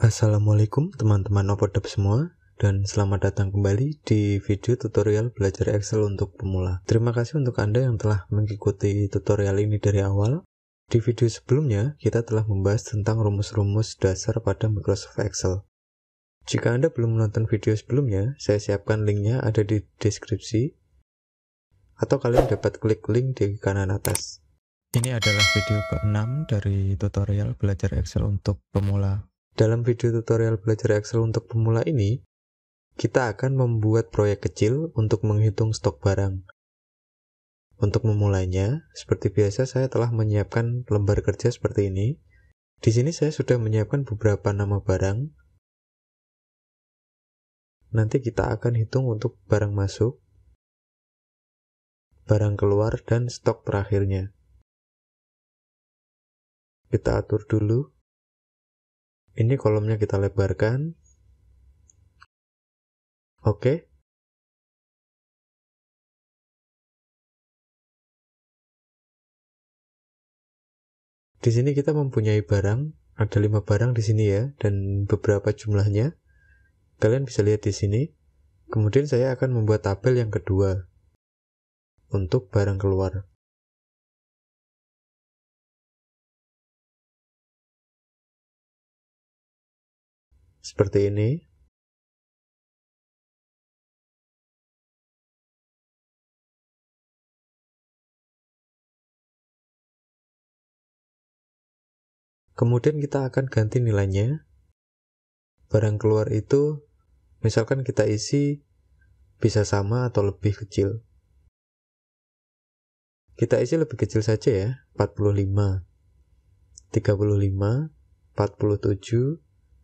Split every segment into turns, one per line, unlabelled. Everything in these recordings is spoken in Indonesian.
Assalamualaikum teman-teman Opodop semua dan selamat datang kembali di video tutorial belajar Excel untuk pemula. Terima kasih untuk Anda yang telah mengikuti tutorial ini dari awal. Di video sebelumnya, kita telah membahas tentang rumus-rumus dasar pada Microsoft Excel. Jika Anda belum menonton video sebelumnya, saya siapkan linknya ada di deskripsi atau kalian dapat klik link di kanan atas. Ini adalah video ke-6 dari tutorial belajar Excel untuk pemula. Dalam video tutorial belajar Excel untuk pemula ini, kita akan membuat proyek kecil untuk menghitung stok barang. Untuk memulainya, seperti biasa saya telah menyiapkan lembar kerja seperti ini. Di sini saya sudah menyiapkan beberapa nama
barang. Nanti kita akan hitung untuk barang
masuk, barang keluar, dan stok terakhirnya. Kita atur dulu ini kolomnya kita lebarkan oke Di sini kita mempunyai barang, ada lima barang di sini ya,
dan beberapa jumlahnya. Kalian bisa lihat di sini. Kemudian saya akan membuat
tabel yang kedua untuk barang keluar. seperti ini kemudian kita akan ganti nilainya
barang keluar itu misalkan kita isi bisa
sama atau lebih kecil kita isi lebih kecil saja ya 45 35 47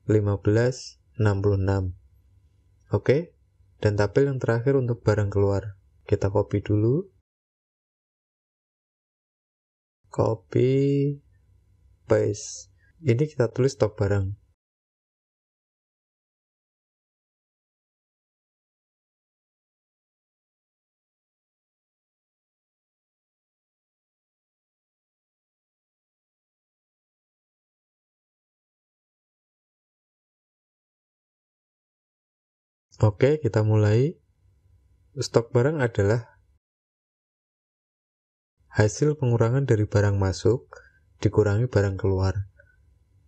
1566. Oke, dan tabel yang terakhir untuk barang keluar. Kita copy dulu.
Copy paste. Ini kita tulis stok barang. Oke, kita mulai. Stok barang adalah hasil pengurangan dari
barang masuk dikurangi barang keluar.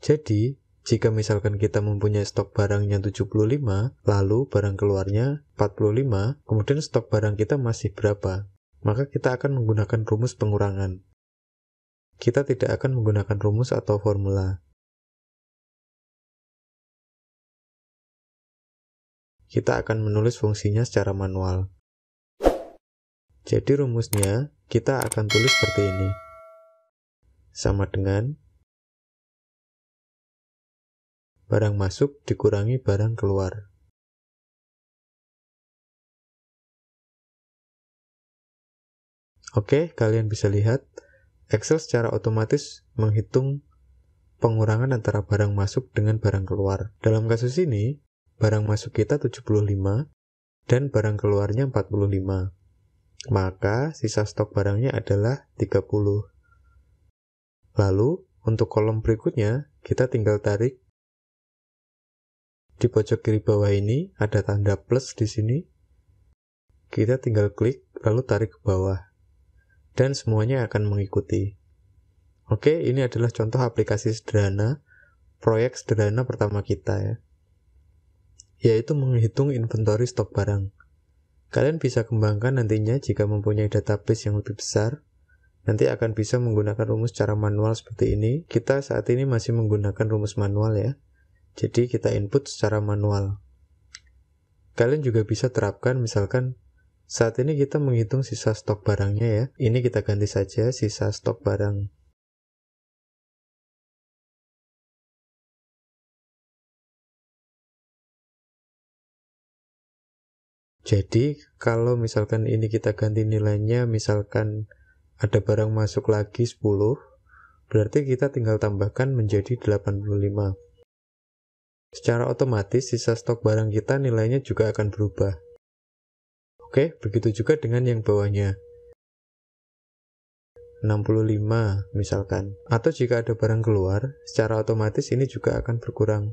Jadi, jika misalkan kita mempunyai stok barang yang 75, lalu barang keluarnya 45, kemudian stok barang kita masih berapa? Maka kita akan menggunakan rumus pengurangan.
Kita tidak akan menggunakan rumus atau formula. kita akan menulis fungsinya secara manual. Jadi rumusnya kita akan tulis seperti ini. Sama dengan barang masuk dikurangi barang keluar. Oke, kalian bisa lihat Excel
secara otomatis menghitung pengurangan antara barang masuk dengan barang keluar. Dalam kasus ini, barang masuk kita 75 dan barang keluarnya 45. Maka sisa stok barangnya adalah 30. Lalu, untuk kolom berikutnya, kita tinggal tarik. Di pojok kiri bawah ini ada tanda plus di sini. Kita tinggal klik, lalu tarik ke bawah. Dan semuanya akan mengikuti. Oke, ini adalah contoh aplikasi sederhana, proyek sederhana pertama kita ya yaitu menghitung inventory stok barang. Kalian bisa kembangkan nantinya jika mempunyai database yang lebih besar. Nanti akan bisa menggunakan rumus secara manual seperti ini. Kita saat ini masih menggunakan rumus manual ya. Jadi kita input secara manual. Kalian juga bisa terapkan misalkan
saat ini kita menghitung sisa stok barangnya ya. Ini kita ganti saja sisa stok barang. Jadi kalau misalkan ini kita ganti nilainya misalkan ada barang masuk lagi 10
berarti kita tinggal tambahkan menjadi 85. Secara otomatis sisa stok barang kita nilainya juga akan berubah. Oke, begitu juga dengan yang bawahnya. 65 misalkan. Atau jika ada barang keluar, secara otomatis ini juga akan berkurang.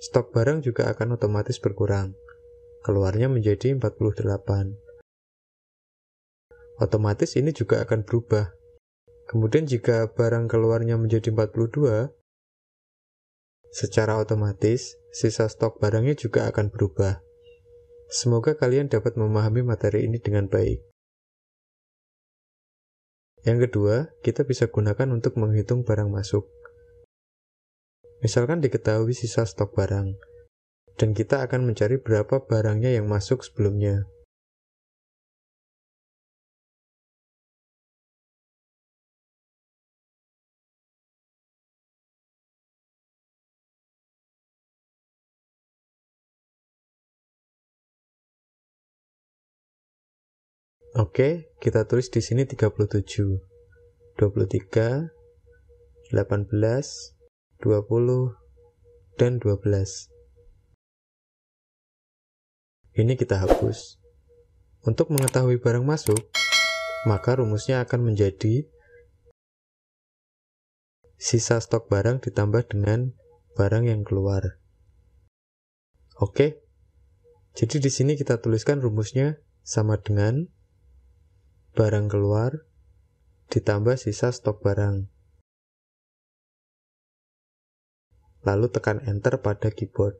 Stok barang juga akan otomatis berkurang keluarnya menjadi 48. Otomatis ini juga akan berubah. Kemudian jika barang keluarnya menjadi 42, secara otomatis sisa stok barangnya juga akan berubah. Semoga kalian dapat memahami
materi ini dengan baik. Yang kedua, kita bisa gunakan untuk menghitung barang masuk. Misalkan diketahui sisa
stok
barang, dan kita akan mencari berapa barangnya yang masuk sebelumnya. Oke, kita tulis di sini 37.
23, 18, 20, dan 12. Ini kita hapus.
Untuk mengetahui barang masuk, maka rumusnya akan menjadi sisa stok barang ditambah dengan barang yang keluar. Oke. Jadi di sini kita tuliskan rumusnya
sama dengan barang keluar ditambah sisa stok barang. Lalu tekan enter pada keyboard.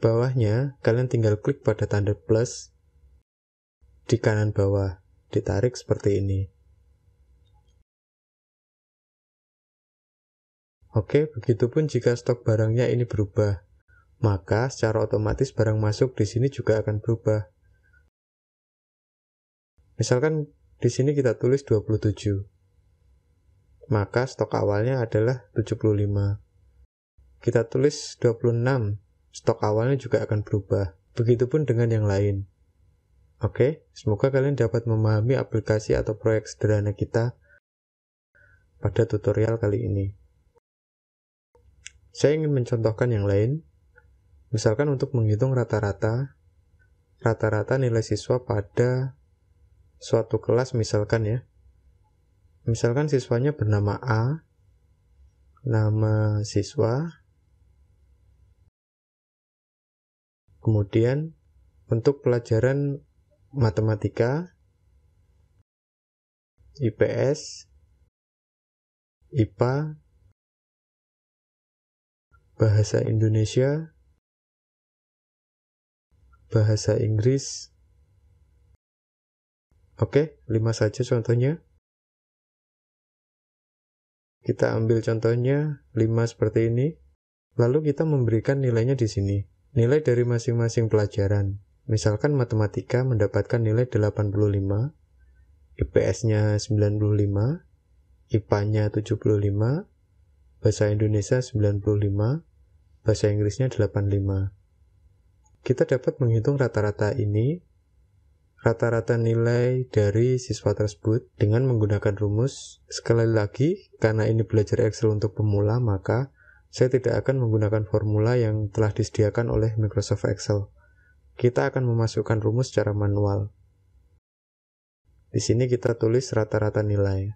Bawahnya, kalian tinggal klik pada tanda plus di kanan bawah, ditarik seperti ini. Oke, begitupun jika stok
barangnya ini berubah, maka secara otomatis barang masuk di sini juga akan berubah. Misalkan di sini kita tulis 27. Maka stok awalnya adalah 75. Kita tulis 26 stok awalnya juga akan berubah. Begitupun dengan yang lain. Oke, semoga kalian dapat memahami aplikasi atau proyek sederhana kita pada tutorial kali ini. Saya ingin mencontohkan yang lain, misalkan untuk menghitung rata-rata, rata-rata nilai siswa pada suatu kelas misalkan ya. Misalkan siswanya bernama A, nama siswa,
Kemudian untuk
pelajaran matematika, IPS, IPA, bahasa Indonesia, bahasa
Inggris. Oke, lima saja contohnya. Kita ambil contohnya lima seperti ini.
Lalu kita memberikan nilainya di sini. Nilai dari masing-masing pelajaran. Misalkan matematika mendapatkan nilai 85, IPS-nya 95, IPA-nya 75, Bahasa Indonesia 95, Bahasa Inggrisnya 85. Kita dapat menghitung rata-rata ini, rata-rata nilai dari siswa tersebut dengan menggunakan rumus. Sekali lagi, karena ini belajar Excel untuk pemula, maka saya tidak akan menggunakan formula yang telah disediakan oleh Microsoft Excel. Kita akan memasukkan
rumus secara manual. Di sini kita tulis rata-rata nilai.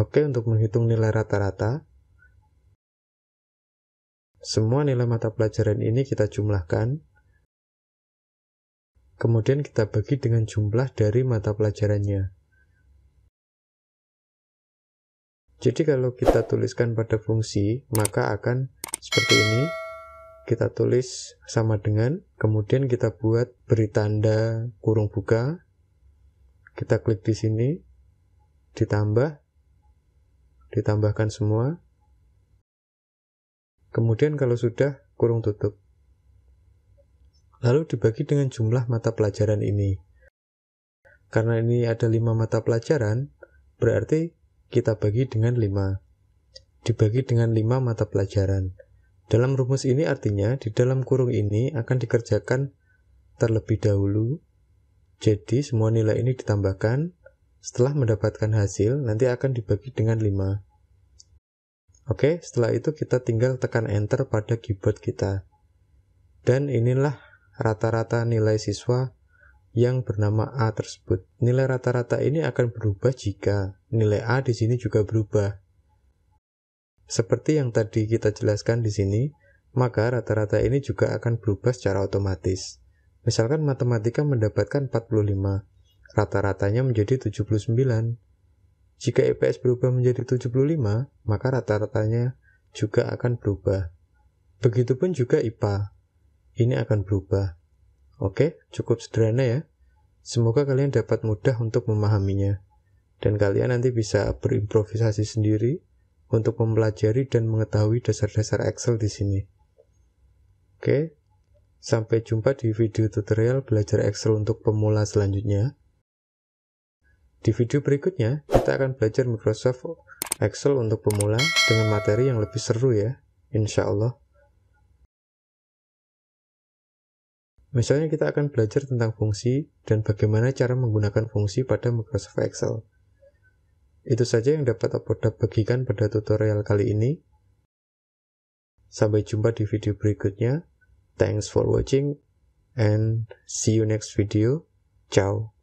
Oke, untuk menghitung nilai rata-rata, semua
nilai mata pelajaran ini kita jumlahkan Kemudian kita
bagi dengan jumlah dari mata pelajarannya. Jadi kalau kita tuliskan pada fungsi, maka akan seperti ini. Kita tulis sama dengan, kemudian kita buat beri tanda kurung buka. Kita klik di sini, ditambah, ditambahkan semua. Kemudian kalau sudah, kurung tutup lalu dibagi dengan jumlah mata pelajaran ini. Karena ini ada 5 mata pelajaran, berarti kita bagi dengan 5. Dibagi dengan 5 mata pelajaran. Dalam rumus ini artinya di dalam kurung ini akan dikerjakan terlebih dahulu. Jadi semua nilai ini ditambahkan. Setelah mendapatkan hasil, nanti akan dibagi dengan 5. Oke, setelah itu kita tinggal tekan enter pada keyboard kita. Dan inilah rata-rata nilai siswa yang bernama A tersebut. Nilai rata-rata ini akan berubah jika nilai A di sini juga berubah. Seperti yang tadi kita jelaskan di sini, maka rata-rata ini juga akan berubah secara otomatis. Misalkan matematika mendapatkan 45, rata-ratanya menjadi 79. Jika IPS e berubah menjadi 75, maka rata-ratanya juga akan berubah. Begitupun juga IPA ini akan berubah. Oke, cukup sederhana ya. Semoga kalian dapat mudah untuk memahaminya. Dan kalian nanti bisa berimprovisasi sendiri untuk mempelajari dan mengetahui dasar-dasar Excel di sini. Oke, sampai jumpa di video tutorial belajar Excel untuk pemula selanjutnya. Di video berikutnya, kita akan belajar Microsoft Excel untuk pemula dengan materi yang lebih seru ya, insya Allah. Misalnya kita akan belajar tentang fungsi dan bagaimana cara menggunakan fungsi pada Microsoft Excel. Itu saja yang dapat aku bagikan pada tutorial kali ini. Sampai jumpa di video berikutnya. Thanks for watching and see you next video. Ciao.